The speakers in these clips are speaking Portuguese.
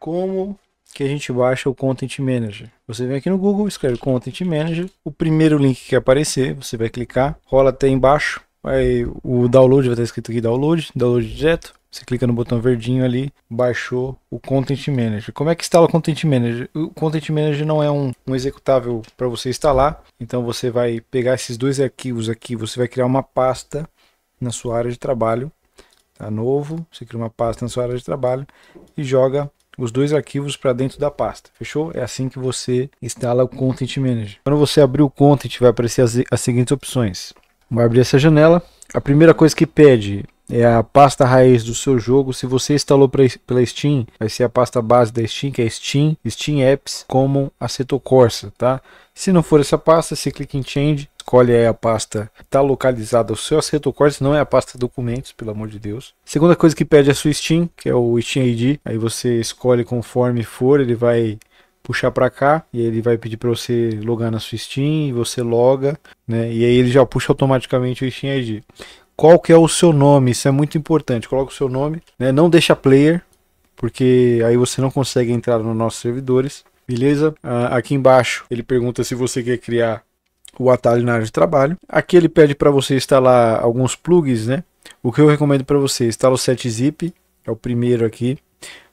como que a gente baixa o Content Manager. Você vem aqui no Google, escreve Content Manager, o primeiro link que aparecer, você vai clicar, rola até embaixo, vai, o download vai estar escrito aqui download, download direto. Você clica no botão verdinho ali, baixou o Content Manager. Como é que instala o Content Manager? O Content Manager não é um, um executável para você instalar, então você vai pegar esses dois arquivos aqui, você vai criar uma pasta na sua área de trabalho, tá novo, você cria uma pasta na sua área de trabalho e joga os dois arquivos para dentro da pasta. Fechou? É assim que você instala o Content Manager. Quando você abrir o Content, vai aparecer as, as seguintes opções. Vai abrir essa janela. A primeira coisa que pede é a pasta raiz do seu jogo. Se você instalou pela Steam, vai ser a pasta base da Steam, que é Steam, Steam Apps, Common, Aceto Corsa, tá? Se não for essa pasta, você clica em Change escolhe aí a pasta está localizada o seu acerto cortes, não é a pasta documentos, pelo amor de Deus. Segunda coisa que pede é a sua Steam, que é o Steam ID. Aí você escolhe conforme for, ele vai puxar para cá e ele vai pedir para você logar na sua Steam, você loga, né? E aí ele já puxa automaticamente o Steam ID. Qual que é o seu nome? Isso é muito importante. Coloca o seu nome, né? Não deixa player, porque aí você não consegue entrar nos nossos servidores. Beleza? Ah, aqui embaixo ele pergunta se você quer criar o atalho na área de trabalho. Aqui ele pede para você instalar alguns plugins, né? O que eu recomendo para você, instala o setzip, é o primeiro aqui.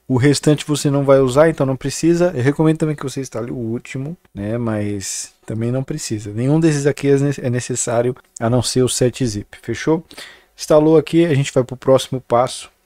O restante você não vai usar, então não precisa. Eu recomendo também que você instale o último, né? Mas também não precisa. Nenhum desses aqui é, é necessário, a não ser o setzip. Fechou? Instalou aqui, a gente vai para o próximo passo,